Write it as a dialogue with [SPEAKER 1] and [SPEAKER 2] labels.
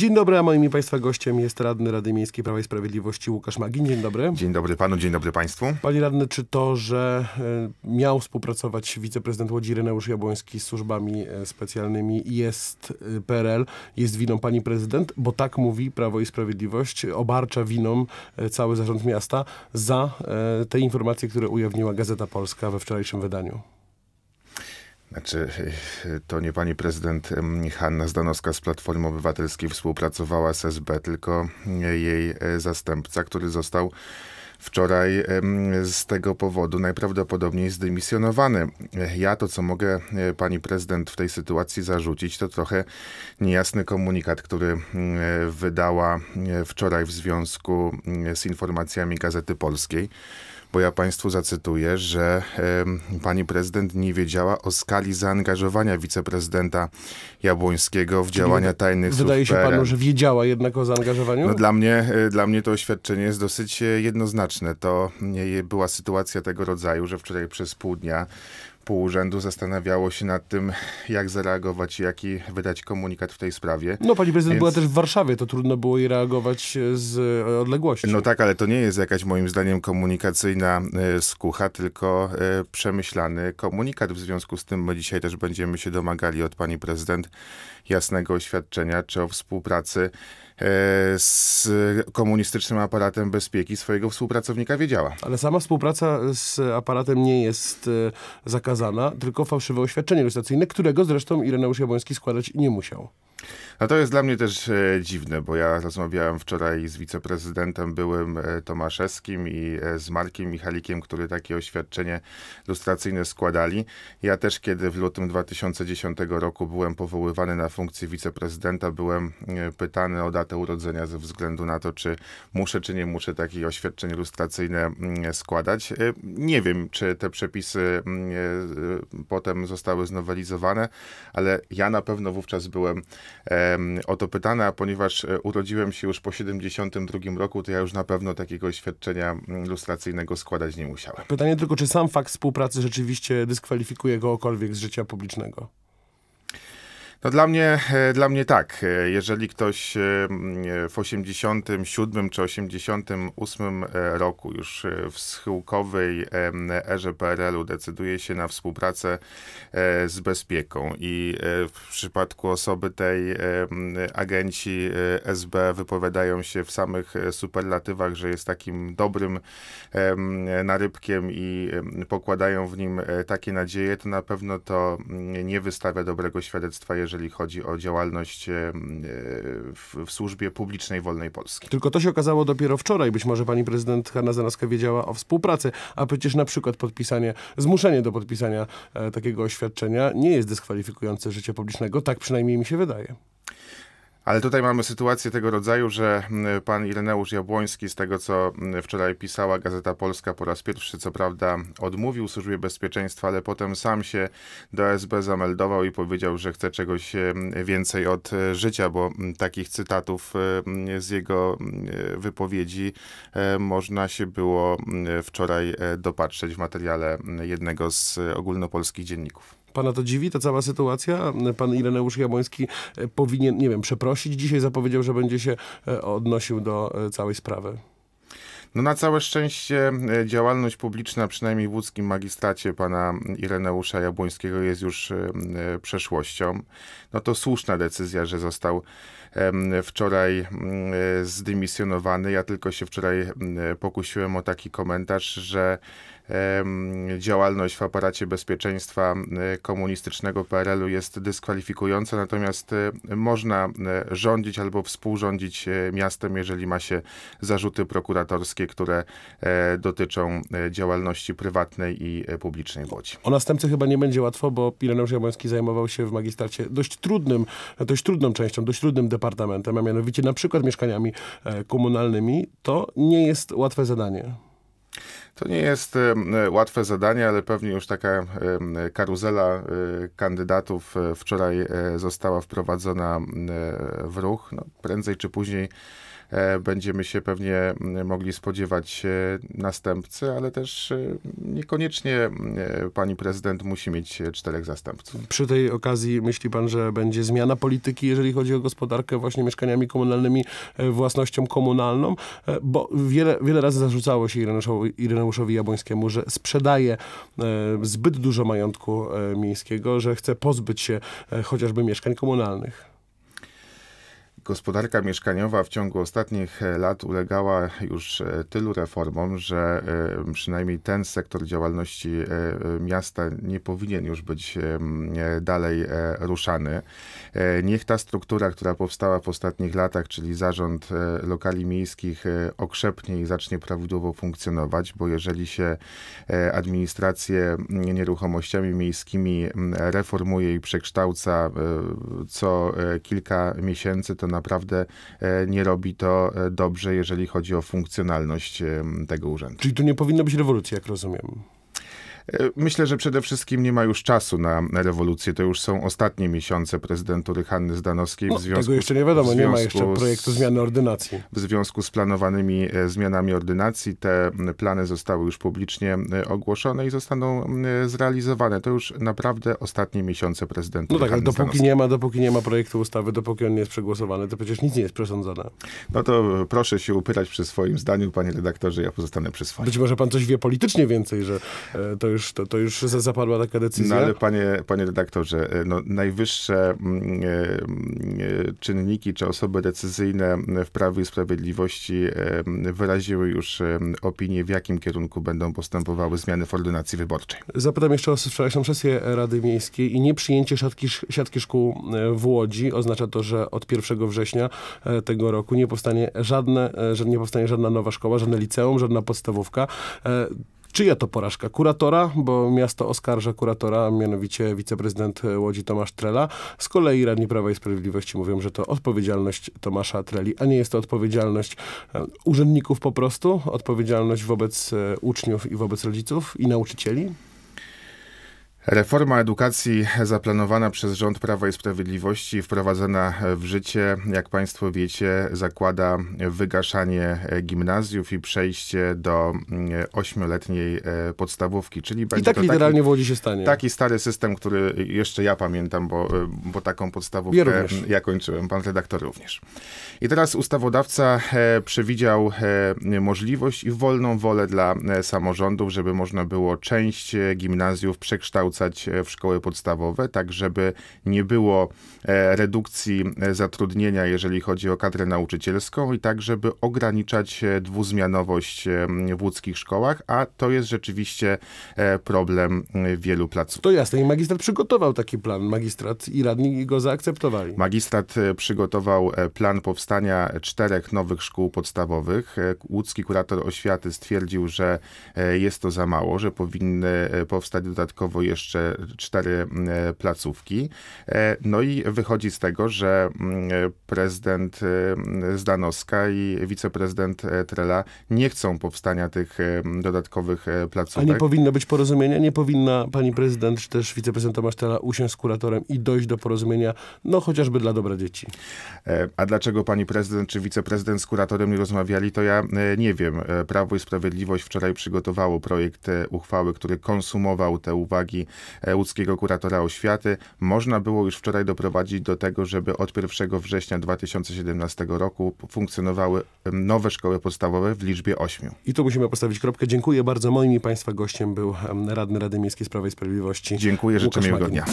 [SPEAKER 1] Dzień dobry, a moim i Państwa gościem jest radny Rady Miejskiej Prawa i Sprawiedliwości Łukasz Magin. Dzień dobry.
[SPEAKER 2] Dzień dobry Panu, dzień dobry Państwu.
[SPEAKER 1] Panie radny, czy to, że e, miał współpracować wiceprezydent Łodzi Reneusz Jabłoński z służbami e, specjalnymi jest e, PRL, jest winą Pani Prezydent? Bo tak mówi Prawo i Sprawiedliwość, obarcza winą cały zarząd miasta za te informacje, które ujawniła Gazeta Polska we wczorajszym wydaniu.
[SPEAKER 2] Znaczy, to nie pani prezydent Hanna Zdanowska z Platformy Obywatelskiej współpracowała z SB, tylko jej e, zastępca, który został wczoraj z tego powodu najprawdopodobniej zdymisjonowany. E, ja to, co mogę e, pani prezydent w tej sytuacji zarzucić, to trochę niejasny komunikat, który wydała wczoraj w związku z informacjami Gazety Polskiej bo ja Państwu zacytuję, że pani prezydent nie wiedziała o skali zaangażowania wiceprezydenta Jabłońskiego w działania tajnych służb Wydaje się Panu, że
[SPEAKER 1] wiedziała jednak o zaangażowaniu? No, dla,
[SPEAKER 2] mnie, e, dla mnie to oświadczenie jest dosyć e, jednoznaczne. To była sytuacja tego rodzaju, że wczoraj przez pół dnia pół urzędu zastanawiało się nad tym, jak zareagować, jaki wydać komunikat w tej sprawie. No pani prezydent Więc... była też w Warszawie, to trudno było jej reagować e, z e, odległości. No tak, ale to nie jest jakaś moim zdaniem komunikacyjna e, skucha, tylko przemyślany komunikat. W związku z tym my dzisiaj też będziemy się domagali od pani prezydent jasnego oświadczenia czy o współpracy E, z komunistycznym aparatem bezpieki swojego współpracownika wiedziała.
[SPEAKER 1] Ale sama współpraca z aparatem nie jest e, zakazana, tylko fałszywe oświadczenie lustracyjne, którego zresztą Ireneusz Jabłoński składać nie musiał.
[SPEAKER 2] A to jest dla mnie też e, dziwne, bo ja rozmawiałem wczoraj z wiceprezydentem byłym e, Tomaszewskim i e, z Markiem Michalikiem, który takie oświadczenie lustracyjne składali. Ja też, kiedy w lutym 2010 roku byłem powoływany na funkcję wiceprezydenta, byłem e, pytany o datę urodzenia ze względu na to, czy muszę, czy nie muszę takie oświadczenie lustracyjne mm, składać. E, nie wiem, czy te przepisy mm, e, potem zostały znowelizowane, ale ja na pewno wówczas byłem o to pytana, a ponieważ e, urodziłem się już po 72 roku, to ja już na pewno takiego oświadczenia mm, lustracyjnego składać nie musiałem.
[SPEAKER 1] Pytanie tylko, czy sam fakt współpracy rzeczywiście dyskwalifikuje kogokolwiek z życia publicznego?
[SPEAKER 2] No dla mnie, e, dla mnie tak. E, jeżeli ktoś e, w 87 czy 88 roku już w schyłkowej erze PRL-u decyduje się na współpracę z bezpieką i w przypadku osoby tej agenci SB wypowiadają się w samych superlatywach, że jest takim dobrym narybkiem i pokładają w nim takie nadzieje, to na pewno to mm, nie wystawia dobrego świadectwa, jeżeli jeżeli chodzi o działalność e, w, w, służbie publicznej wolnej Polski.
[SPEAKER 1] Tylko to się okazało dopiero wczoraj. Być może pani prezydent Hanna Zanaska wiedziała o współpracy, a przecież na przykład podpisanie, zmuszenie do podpisania e, takiego oświadczenia nie jest dyskwalifikujące życia publicznego. Tak przynajmniej mi się wydaje.
[SPEAKER 2] Ale tutaj mamy sytuację tego rodzaju, że mm, pan Ireneusz Jabłoński, z tego co mm, wczoraj pisała Gazeta Polska, po raz pierwszy, co prawda, odmówił służbie bezpieczeństwa, ale potem sam się do SB zameldował i powiedział, że chce czegoś e, więcej od e, życia, bo mm, takich cytatów e, z jego wypowiedzi można się było wczoraj dopatrzeć w materiale jednego z ogólnopolskich dzienników.
[SPEAKER 1] Pana to dziwi, ta cała sytuacja? Pan Ireneusz Jabłoński e, powinien, nie wiem, przeprosić. Dzisiaj zapowiedział, że będzie się e, odnosił do e, całej sprawy.
[SPEAKER 2] No na całe szczęście działalność publiczna, przynajmniej w łódzkim magistracie pana Ireneusza Jabłońskiego jest już przeszłością. No to słuszna decyzja, że został wczoraj mm, e, zdymisjonowany. Ja tylko się wczoraj mm, e, pokusiłem o taki komentarz, że działalność w aparacie bezpieczeństwa mm, e, komunistycznego PRL-u jest dyskwalifikująca, natomiast można rządzić albo współrządzić miastem, jeżeli ma się zarzuty prokuratorskie, które dotyczą działalności prywatnej i publicznej w Łodzi. O
[SPEAKER 1] następcy chyba nie będzie łatwo, bo Ireneusz Jabłoński zajmował się w magistracie dość trudnym, dość trudną częścią, dość trudnym departamentem departamentem, a mianowicie na przykład mieszkaniami e, komunalnymi, to nie jest łatwe zadanie.
[SPEAKER 2] To nie jest łatwe zadanie, ale pewnie już taka karuzela e, kandydatów e, wczoraj e, została wprowadzona w ruch. No, prędzej czy później będziemy się pewnie mogli spodziewać następcy, ale też niekoniecznie pani prezydent musi mieć czterech zastępców.
[SPEAKER 1] Przy tej okazji myśli pan, że będzie zmiana polityki, jeżeli chodzi o gospodarkę właśnie mieszkaniami komunalnymi, własnością komunalną? Bo wiele, wiele razy zarzucało się Ireneuszowi Tadeuszowi Jabłońskiemu, że sprzedaje e, zbyt dużo majątku e, miejskiego, że chce pozbyć się e, chociażby mieszkań komunalnych.
[SPEAKER 2] Gospodarka mieszkaniowa w ciągu ostatnich e, lat ulegała już e, tylu reformom, że e, przynajmniej ten sektor działalności miasta nie powinien już być dalej ruszany. Niech ta struktura, która powstała w ostatnich latach, czyli zarząd lokali miejskich, okrzepnie i zacznie prawidłowo funkcjonować, bo jeżeli się administrację nieruchomościami miejskimi reformuje i przekształca co kilka miesięcy, to naprawdę e, nie robi to e, dobrze, jeżeli chodzi o funkcjonalność e, tego urzędu. Czyli tu nie powinna być rewolucji, jak rozumiem. Myślę, że przede wszystkim nie ma już czasu na rewolucję. To już są ostatnie miesiące prezydentury Hanny Zdanowskiej. w no, związku, tego jeszcze nie wiadomo, nie ma jeszcze projektu zmiany ordynacji. W związku z planowanymi e, zmianami ordynacji te plany zostały już publicznie e, ogłoszone i zostaną e, zrealizowane. To już naprawdę ostatnie miesiące prezydentury No tak, ale dopóki nie, ma, dopóki nie ma projektu
[SPEAKER 1] ustawy, dopóki on nie jest przegłosowany,
[SPEAKER 2] to przecież nic nie jest przesądzone. No to proszę się upytać przy swoim zdaniu, panie redaktorze, ja pozostanę przy swoim. Być
[SPEAKER 1] może pan coś wie politycznie więcej, że to już już, to, to już zapadła taka decyzja. No ale
[SPEAKER 2] panie, panie redaktorze, e, no, najwyższe mm, e, mm, e, czynniki czy osoby decyzyjne w Prawie i Sprawiedliwości mm, wyraziły już opinię, w jakim kierunku będą postępowały zmiany w ordynacji wyborczej.
[SPEAKER 1] Zapytam jeszcze o wczorajszą sesję Rady Miejskiej i nieprzyjęcie siatki, siatki szkół w Łodzi oznacza to, że od 1 września tego roku nie powstanie, żadne, nie powstanie żadna nowa szkoła, żadne liceum, żadna podstawówka. Czyja to porażka? Kuratora, bo miasto oskarża kuratora, mianowicie wiceprezydent Łodzi Tomasz Trela. Z kolei radni Prawa i Sprawiedliwości mówią, że to odpowiedzialność Tomasza Treli, a nie jest to odpowiedzialność e, urzędników po prostu, odpowiedzialność wobec e, uczniów i wobec
[SPEAKER 2] rodziców i nauczycieli. Reforma edukacji zaplanowana przez rząd Prawa i Sprawiedliwości, wprowadzona w życie, jak Państwo wiecie, zakłada wygaszanie gimnazjów i przejście do mm, ośmioletniej e, podstawówki. Czyli I tak literalnie taki, w Łodzi się stanie. Taki stary system, który jeszcze ja pamiętam, bo, e, bo taką podstawówkę ja, ja kończyłem, pan redaktor również. I teraz ustawodawca e, przewidział możliwość i wolną wolę dla samorządów, żeby można było część gimnazjów przekształcić przekształcać e, w szkoły podstawowe, tak żeby nie było e, redukcji e, zatrudnienia, jeżeli chodzi o kadrę nauczycielską i tak, żeby ograniczać dwuzmianowość w łódzkich szkołach, a to jest rzeczywiście problem wielu placów. To jasne i magistrat przygotował taki plan, magistrat i radni go zaakceptowali. Magistrat przygotował plan powstania czterech nowych szkół podstawowych. Łódzki kurator oświaty stwierdził, że jest to za mało, że powinny powstać dodatkowo jeszcze jeszcze cztery e, placówki. E, no i wychodzi z tego, że e, prezydent Zdanowska i wiceprezydent Trela nie chcą powstania tych dodatkowych placówek. A nie powinno
[SPEAKER 1] być porozumienia? Nie powinna pani prezydent czy też wiceprezydent Tomasz Trela usiąść z kuratorem i dojść
[SPEAKER 2] do porozumienia, no chociażby dla dobra dzieci. A dlaczego pani prezydent czy wiceprezydent z kuratorem nie rozmawiali, to ja nie wiem. Prawo i Sprawiedliwość wczoraj przygotowało projekt uchwały, który konsumował te uwagi E, łódzkiego kuratora oświaty, można było już wczoraj doprowadzić do tego, żeby od 1 września 2017 roku funkcjonowały nowe szkoły podstawowe w liczbie 8.
[SPEAKER 1] I tu musimy postawić kropkę. Dziękuję bardzo. Moim i Państwa gościem był radny Rady Miejskiej Sprawy i Sprawiedliwości. Dziękuję, życzę miłego dnia.